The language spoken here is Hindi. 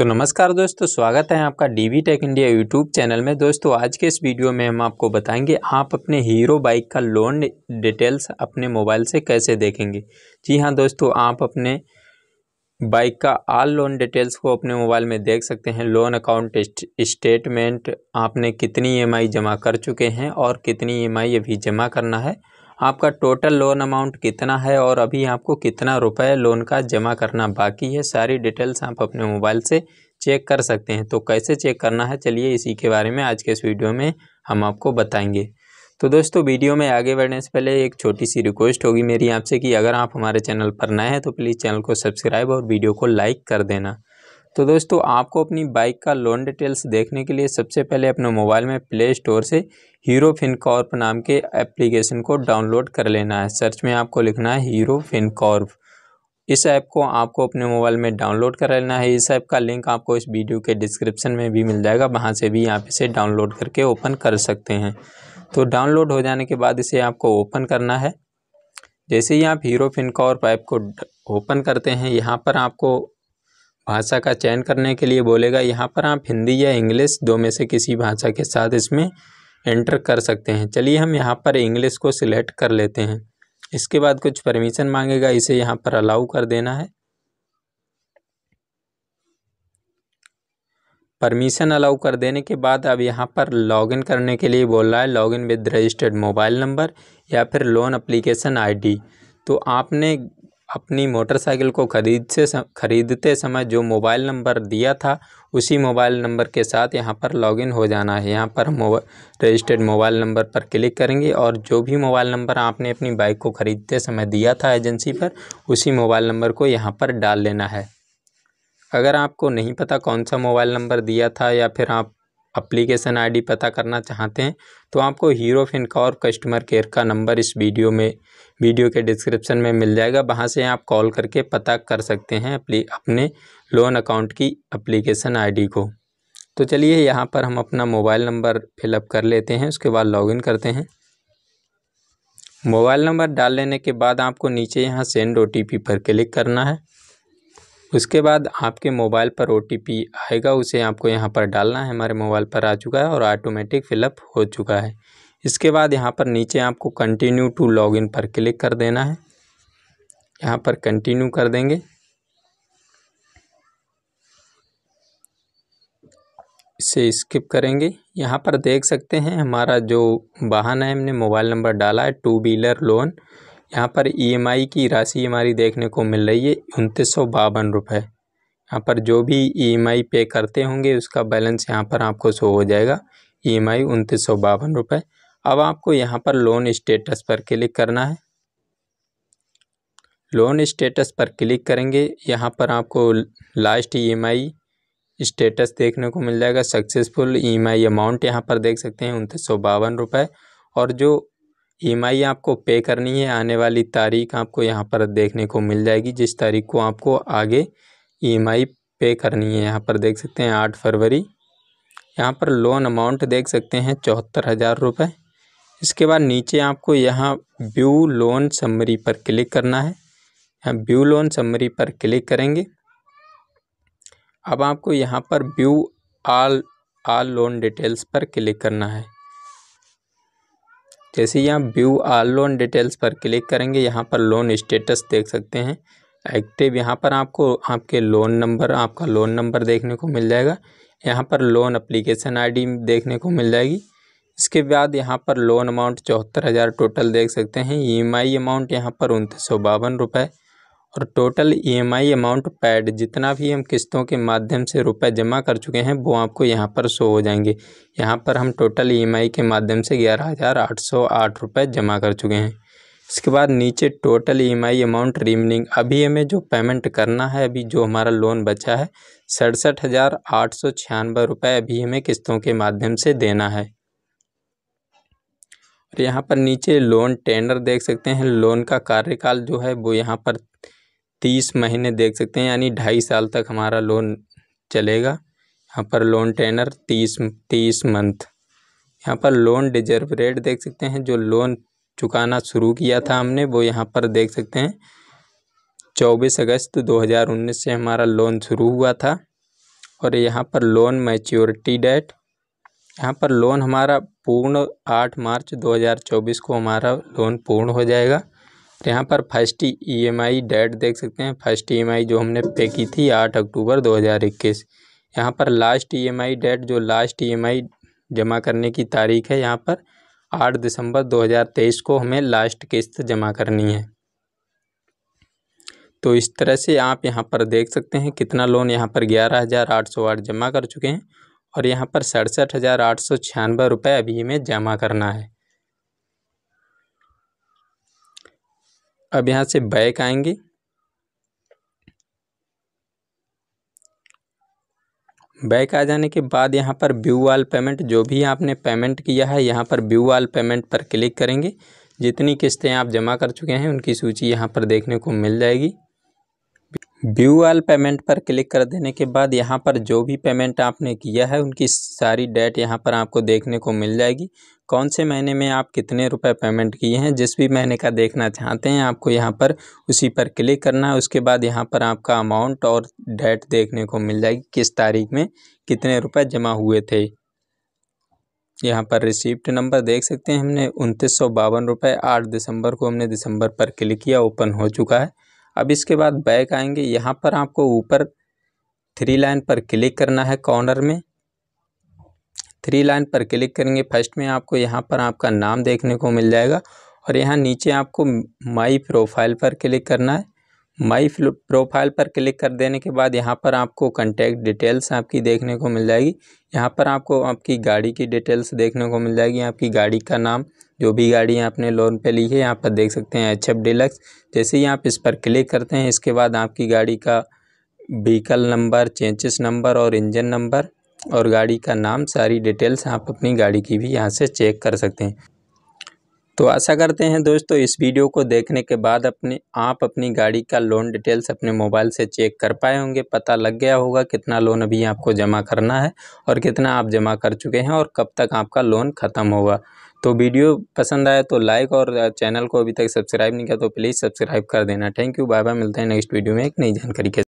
तो नमस्कार दोस्तों स्वागत है आपका D V tech India YouTube channel में दोस्तों आज के इस वीडियो में हम आपको बताएंगे आप अपने हीरो बाइक का लोन डिटेल्स अपने मोबाइल से कैसे देखेंगे जी हाँ दोस्तों आप अपने बाइक का आल लोन डिटेल्स को अपने मोबाइल में देख सकते हैं लोन अकाउंट स्टेटमेंट आपने कितनी ई e जमा कर चुके हैं और कितनी ई e अभी जमा करना है आपका टोटल लोन अमाउंट कितना है और अभी आपको कितना रुपए लोन का जमा करना बाकी है सारी डिटेल्स आप अपने मोबाइल से चेक कर सकते हैं तो कैसे चेक करना है चलिए इसी के बारे में आज के इस वीडियो में हम आपको बताएंगे तो दोस्तों वीडियो में आगे बढ़ने से पहले एक छोटी सी रिक्वेस्ट होगी मेरी आपसे कि अगर आप हमारे चैनल पर नए हैं तो प्लीज़ चैनल को सब्सक्राइब और वीडियो को लाइक कर देना तो दोस्तों आपको अपनी बाइक का लोन डिटेल्स देखने के लिए सबसे पहले अपने मोबाइल में प्ले स्टोर से हीरो फिनकॉर्प नाम के एप्लीकेशन को डाउनलोड कर लेना है सर्च में आपको लिखना है हीरो फिनकॉर्प इस ऐप को आपको अपने मोबाइल में डाउनलोड कर लेना है इस ऐप का लिंक आपको इस वीडियो के डिस्क्रिप्शन में भी मिल जाएगा वहाँ से भी आप इसे डाउनलोड करके ओपन कर सकते हैं तो डाउनलोड हो जाने के बाद इसे आपको ओपन करना है जैसे ही आप हीरो फिनकॉर्प ऐप को ओपन करते हैं यहाँ पर आपको भाषा का चयन करने के लिए बोलेगा यहाँ पर आप हिंदी या इंग्लिश दो में से किसी भाषा के साथ इसमें एंटर कर सकते हैं चलिए हम यहाँ पर इंग्लिश को सिलेक्ट कर लेते हैं इसके बाद कुछ परमिशन मांगेगा इसे यहाँ पर अलाउ कर देना है परमिशन अलाउ कर देने के बाद अब यहाँ पर लॉगिन करने के लिए बोल रहा है login with registered mobile number या फिर लोन अप्लीकेशन आईडी तो आपने अपनी मोटरसाइकिल को खरीद से खरीदते समय जो मोबाइल नंबर दिया था उसी मोबाइल नंबर के साथ यहाँ पर लॉगिन हो जाना है यहाँ पर रजिस्टर्ड मोबाइल नंबर पर क्लिक करेंगे और जो भी मोबाइल नंबर आपने अपनी बाइक को ख़रीदते समय दिया था एजेंसी पर उसी मोबाइल नंबर को यहाँ पर डाल लेना है अगर आपको नहीं पता कौन सा मोबाइल नंबर दिया था या फिर आप अप्लीकेशन आईडी पता करना चाहते हैं तो आपको हीरो फिनकॉर्प कस्टमर केयर का नंबर इस वीडियो में वीडियो के डिस्क्रिप्शन में मिल जाएगा वहाँ से आप कॉल करके पता कर सकते हैं अपने लोन अकाउंट की अप्लीकेशन आईडी को तो चलिए यहाँ पर हम अपना मोबाइल नंबर फिलअप कर लेते हैं उसके बाद लॉगिन करते हैं मोबाइल नंबर डाल लेने के बाद आपको नीचे यहाँ सेंड ओ पर क्लिक करना है उसके बाद आपके मोबाइल पर ओ आएगा उसे आपको यहाँ पर डालना है हमारे मोबाइल पर आ चुका है और ऑटोमेटिक फिलअप हो चुका है इसके बाद यहाँ पर नीचे आपको कंटिन्यू टू लॉगिन पर क्लिक कर देना है यहाँ पर कंटिन्यू कर देंगे इसे स्किप करेंगे यहाँ पर देख सकते हैं हमारा जो वाहन है हमने मोबाइल नंबर डाला है टू व्हीलर लोन यहाँ पर ईएमआई e की राशि हमारी देखने को मिल रही है उनतीस सौ बावन रुपये यहाँ पर जो भी ईएमआई e पे करते होंगे उसका बैलेंस यहाँ पर आपको शो हो जाएगा ई एम आई उनतीस सौ बावन रुपये अब आपको यहाँ पर लोन स्टेटस पर क्लिक करना है लोन स्टेटस पर क्लिक करेंगे यहाँ पर आपको last E M I status देखने को मिल जाएगा successful E M I amount यहाँ पर देख सकते हैं उनतीस सौ बावन रुपये और जो ई e आपको पे करनी है आने वाली तारीख आपको यहाँ पर देखने को मिल जाएगी जिस तारीख को आपको आगे ई e पे करनी है यहाँ पर देख सकते हैं आठ फरवरी यहाँ पर लोन अमाउंट देख सकते हैं चौहत्तर हज़ार रुपये इसके बाद नीचे आपको यहाँ ब्यू लोन समरी पर क्लिक करना है यहाँ ब्यू लोन समरी पर क्लिक करेंगे अब आपको यहाँ पर view all all loan details पर क्लिक करना है जैसे यहाँ व्यू आल लोन डिटेल्स पर क्लिक करेंगे यहाँ पर लोन स्टेटस देख सकते हैं एक्टिव यहाँ पर आपको आपके लोन नंबर आपका लोन नंबर देखने को मिल जाएगा यहाँ पर लोन अप्लीकेशन आई देखने को मिल जाएगी इसके बाद यहाँ पर लोन अमाउंट चौहत्तर हज़ार टोटल देख सकते हैं ई एम आई अमाउंट यहाँ पर उनतीस सौ बावन रुपये और टोटल ईएमआई अमाउंट पैड जितना भी हम किस्तों के माध्यम से रुपए जमा कर चुके हैं वो आपको यहाँ पर शो हो जाएंगे यहाँ पर हम टोटल ईएमआई e के माध्यम से ग्यारह हज़ार आठ सौ आठ रुपये जमा कर चुके हैं इसके बाद नीचे टोटल ईएमआई अमाउंट रिमनिंग अभी हमें जो पेमेंट करना है अभी जो हमारा लोन बचा है सड़सठ हज़ार आठ सौ छियानवे रुपये अभी हमें किस्तों के माध्यम से देना है और यहाँ पर नीचे लोन टेंडर देख सकते हैं लोन का कार्यकाल जो है वो यहाँ पर तीस महीने देख सकते हैं यानी ढाई साल तक हमारा लोन चलेगा यहाँ पर लोन टेनर तीस तीस मंथ यहाँ पर लोन डिजर्व रेट देख सकते हैं जो लोन चुकाना शुरू किया था हमने वो यहाँ पर देख सकते हैं चौबीस अगस्त 2019 से हमारा लोन शुरू हुआ था और यहाँ पर लोन मैच्योरिटी डेट यहाँ पर लोन हमारा पूर्ण आठ मार्च 2024 को हमारा लोन पूर्ण हो जाएगा तो यहाँ पर first E M I date देख सकते हैं फर्स्ट ई एम आई जो हमने पे की थी आठ अक्टूबर दो हज़ार इक्कीस यहाँ पर last E M I date जो लास्ट ई एम आई जमा करने की तारीख है यहाँ पर आठ दिसंबर दो हज़ार तेईस को हमें लास्ट किस्त जमा करनी है तो इस तरह से आप यहाँ पर देख सकते हैं कितना लोन यहाँ पर ग्यारह हज़ार आठ सौ आठ जमा कर चुके हैं और यहाँ पर सड़सठ हज़ार आठ सौ छियानवे रुपये अभी हमें जमा करना है अब यहाँ से बैक आएंगे बैक आ जाने के बाद यहाँ पर व्यू वाल पेमेंट जो भी आपने पेमेंट किया है यहाँ पर व्यू वाल पेमेंट पर क्लिक करेंगे जितनी किस्तें आप जमा कर चुके हैं उनकी सूची यहाँ पर देखने को मिल जाएगी व्यू ऑल पेमेंट पर क्लिक कर देने के बाद यहाँ पर जो भी पेमेंट आपने किया है उनकी सारी डेट यहाँ पर आपको देखने को मिल जाएगी कौन से महीने में आप कितने रुपए पेमेंट किए हैं जिस भी महीने का देखना चाहते हैं आपको यहाँ पर उसी पर क्लिक करना है उसके बाद यहाँ पर आपका अमाउंट और डेट देखने को मिल जाएगी किस तारीख में कितने रुपये जमा हुए थे यहाँ पर रिसिप्ट नंबर देख सकते हैं हमने उनतीस सौ बावन रुपये आठ दिसंबर को हमने दिसंबर पर क्लिक किया ओपन हो चुका है अब इसके बाद बैक आएंगे यहाँ पर आपको ऊपर थ्री लाइन पर क्लिक करना है कॉर्नर में थ्री लाइन पर क्लिक करेंगे फर्स्ट में आपको यहाँ पर आपका नाम देखने को मिल जाएगा और यहाँ नीचे आपको माई प्रोफाइल पर क्लिक करना है माई प्रोफाइल पर क्लिक कर देने के बाद यहाँ पर आपको कॉन्टैक्ट डिटेल्स आपकी देखने को मिल जाएगी यहाँ पर आपको आपकी गाड़ी की डिटेल्स देखने को मिल जाएगी आपकी गाड़ी का नाम जो भी गाड़ियाँ आपने लोन पे ली है यहाँ पर देख सकते हैं एच एफ डिलक्स जैसे ही आप इस पर क्लिक करते हैं इसके बाद आपकी गाड़ी का व्हीकल नंबर चेंचिस नंबर और इंजन नंबर और गाड़ी का नाम सारी डिटेल्स आप अपनी गाड़ी की भी यहाँ से चेक कर सकते हैं तो आशा करते हैं दोस्तों इस वीडियो को देखने के बाद अपने आप अपनी गाड़ी का लोन डिटेल्स अपने मोबाइल से चेक कर पाए होंगे पता लग गया होगा कितना लोन अभी आपको जमा करना है और कितना आप जमा कर चुके हैं और कब तक आपका लोन ख़त्म होगा तो वीडियो पसंद आया तो लाइक और चैनल को अभी तक सब्सक्राइब नहीं किया तो प्लीज़ सब्सक्राइब कर देना थैंक यू बाय बाय मिलते हैं नेक्स्ट वीडियो में एक नई जानकारी के